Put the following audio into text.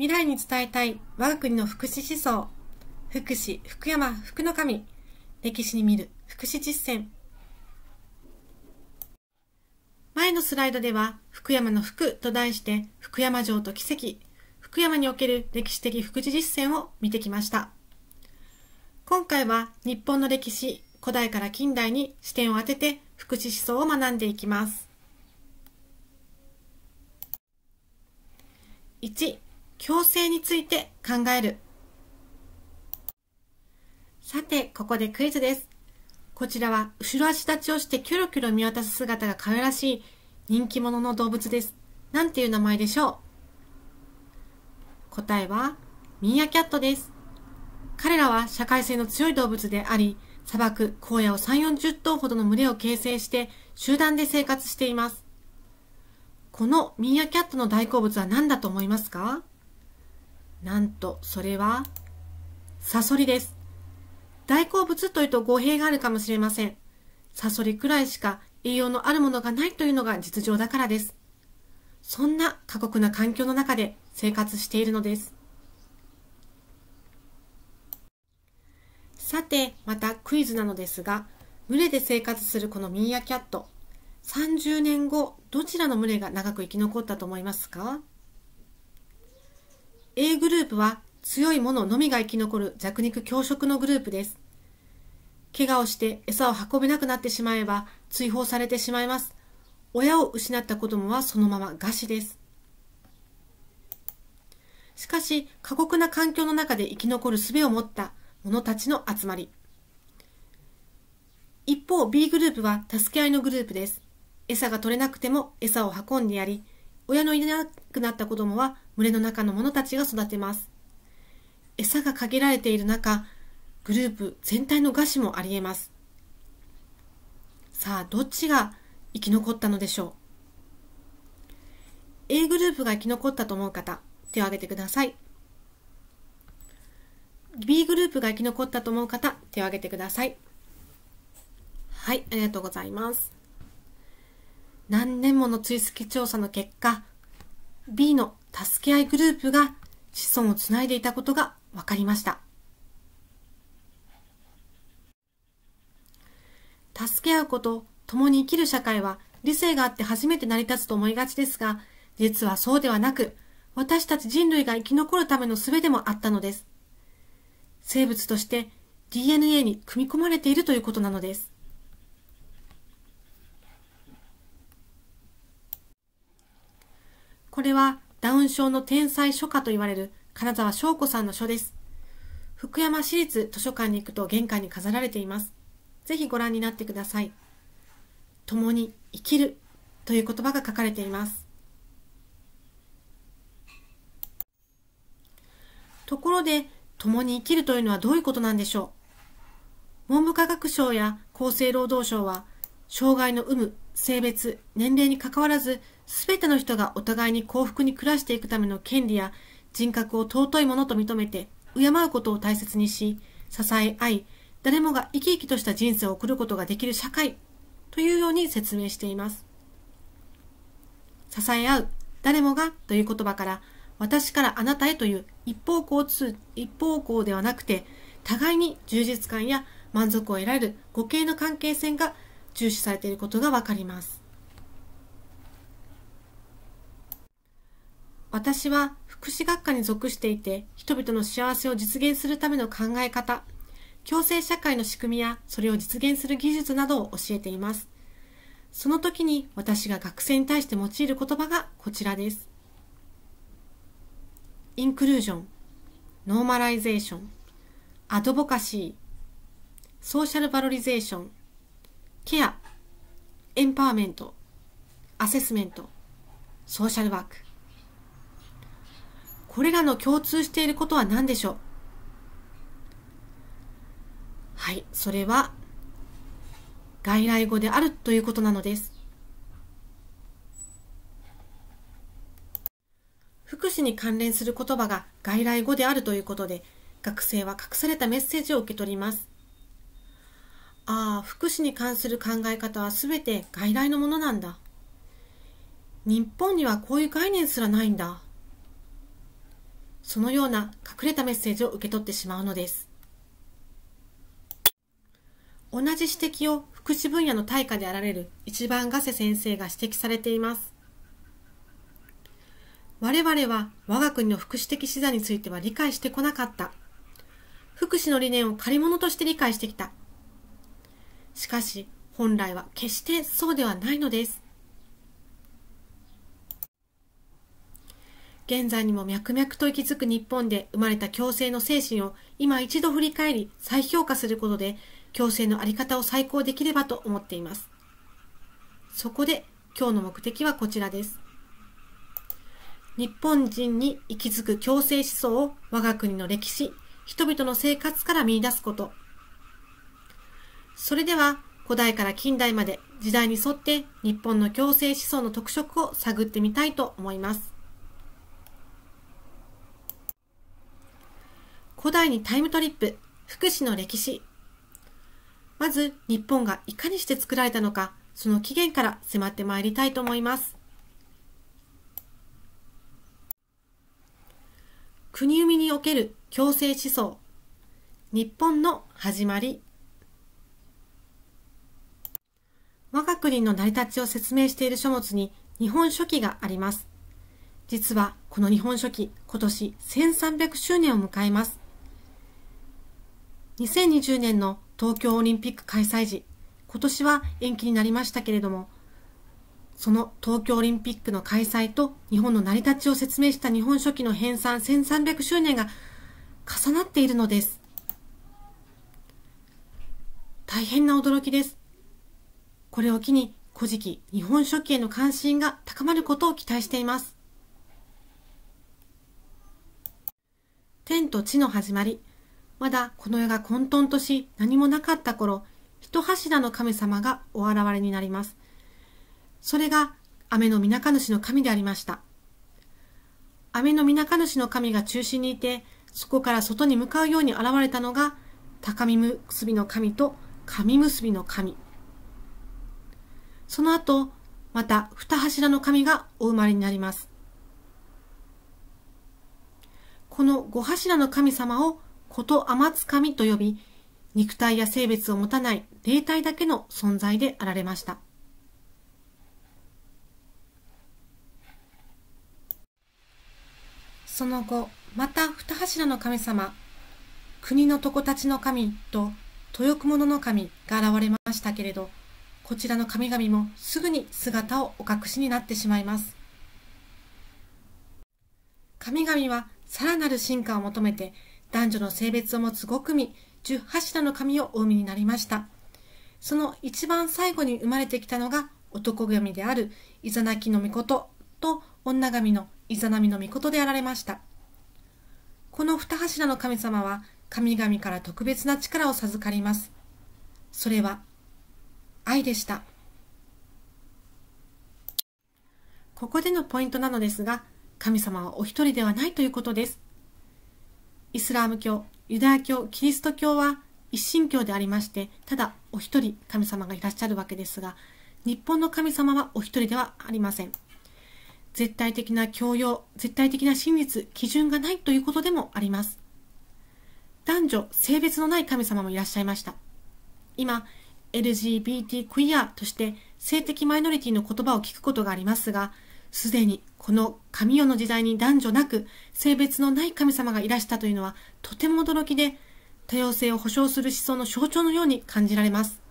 未来に伝えたい我が国の福祉思想、福祉、福山、福の神、歴史に見る福祉実践。前のスライドでは、福山の福と題して、福山城と奇跡、福山における歴史的福祉実践を見てきました。今回は日本の歴史、古代から近代に視点を当てて福祉思想を学んでいきます。1強制について考える。さて、ここでクイズです。こちらは、後ろ足立ちをしてキョロキョロ見渡す姿が可愛らしい人気者の動物です。なんていう名前でしょう答えは、ミーアキャットです。彼らは社会性の強い動物であり、砂漠、荒野を3、40頭ほどの群れを形成して、集団で生活しています。このミーアキャットの大好物は何だと思いますかなんとそれはサソリです。大好物というと語弊があるかもしれません。サソリくらいしか栄養のあるものがないというのが実情だからです。そんな過酷な環境の中で生活しているのです。さて、またクイズなのですが、群れで生活するこのミーアキャット、30年後、どちらの群れが長く生き残ったと思いますか A グループは強いもののみが生き残る弱肉強食のグループです。怪我をして餌を運べなくなってしまえば追放されてしまいます。親を失った子供はそのまま餓死です。しかし、過酷な環境の中で生き残る術を持った者たちの集まり。一方、B グループは助け合いのグループです。餌が取れなくても餌を運んでやり、親のいなくなった子供は群れの中の者たちが育てます。餌が限られている中、グループ全体の餓死もあり得ます。さあ、どっちが生き残ったのでしょう ?A グループが生き残ったと思う方、手を挙げてください。B グループが生き残ったと思う方、手を挙げてください。はい、ありがとうございます。何年もの追跡調査の結果、B の助け合いグループが子孫をつないでいたことが分かりました。助け合うこと、共に生きる社会は理性があって初めて成り立つと思いがちですが、実はそうではなく、私たち人類が生き残るための術でもあったのです。生物として DNA に組み込まれているということなのです。これはダウン症の天才書家と言われる金沢翔子さんの書です。福山市立図書館に行くと玄関に飾られています。ぜひご覧になってください。共に生きるという言葉が書かれています。ところで、共に生きるというのはどういうことなんでしょう文部科学省や厚生労働省は障害の有無、性別、年齢にかかわらず、すべての人がお互いに幸福に暮らしていくための権利や人格を尊いものと認めて、敬うことを大切にし、支え合い、誰もが生き生きとした人生を送ることができる社会、というように説明しています。支え合う、誰もがという言葉から、私からあなたへという一方向通、一方向ではなくて、互いに充実感や満足を得られる互恵の関係性が重視されていることがわかります。私は福祉学科に属していて、人々の幸せを実現するための考え方、共生社会の仕組みやそれを実現する技術などを教えています。その時に私が学生に対して用いる言葉がこちらです。インクルージョン、ノーマライゼーション、アドボカシー、ソーシャルバロリゼーション、ケア、エンパワーメント、アセスメント、ソーシャルワーク。これらの共通していることは何でしょうはい、それは外来語であるということなのです。福祉に関連する言葉が外来語であるということで、学生は隠されたメッセージを受け取ります。ああ福祉に関する考え方は全て外来のものなんだ日本にはこういう概念すらないんだそのような隠れたメッセージを受け取ってしまうのです同じ指摘を福祉分野の対価であられる一番ガセ先生が指摘されています我々は我が国の福祉的視座については理解してこなかった。福祉の理念を借り物として理解してきた。しかし本来は決してそうではないのです現在にも脈々と息づく日本で生まれた共生の精神を今一度振り返り再評価することで共生の在り方を再考できればと思っていますそこで今日の目的はこちらです日本人に息づく共生思想を我が国の歴史人々の生活から見出すことそれでは古代から近代まで時代に沿って日本の共生思想の特色を探ってみたいと思います。古代にタイムトリップ、福祉の歴史。まず、日本がいかにして作られたのか、その起源から迫ってまいりたいと思います。国生みにおける共生思想。日本の始まり。国の成り立ちを説明している書物に日本書紀があります。実はこの日本書紀、今年1300周年を迎えます。2020年の東京オリンピック開催時、今年は延期になりましたけれども、その東京オリンピックの開催と日本の成り立ちを説明した日本書紀の編纂1300周年が重なっているのです。大変な驚きです。これを機に古事記日本書紀への関心が高まることを期待しています。天と地の始まり。まだこの世が混沌とし何もなかった頃、一柱の神様がお現れになります。それが雨の水中主の神でありました。雨の水中主の神が中心にいて、そこから外に向かうように現れたのが、高見結びの神と神結びの神。その後、また二柱の神がお生まれになります。この五柱の神様をこと天つ神と呼び、肉体や性別を持たない霊体だけの存在であられました。その後、また二柱の神様、国の床たちの神と豊雲の神が現れましたけれど、こちらの神々もすぐに姿をお隠しになってしまいます。神々はさらなる進化を求めて男女の性別を持つ5組18品の神をお産みになりました。その一番最後に生まれてきたのが男神であるイザナキの御事と女神のイザナミの御事であられました。この二柱の神様は神々から特別な力を授かります。それは愛でした。ここでのポイントなのですが、神様はお一人ではないということです。イスラーム教、ユダヤ教、キリスト教は一神教でありまして、ただお一人神様がいらっしゃるわけですが、日本の神様はお一人ではありません。絶対的な教養、絶対的な真実、基準がないということでもあります。男女、性別のない神様もいらっしゃいました。今、LGBT クイアとして性的マイノリティの言葉を聞くことがありますが、すでにこの神代の時代に男女なく性別のない神様がいらしたというのはとても驚きで、多様性を保障する思想の象徴のように感じられます。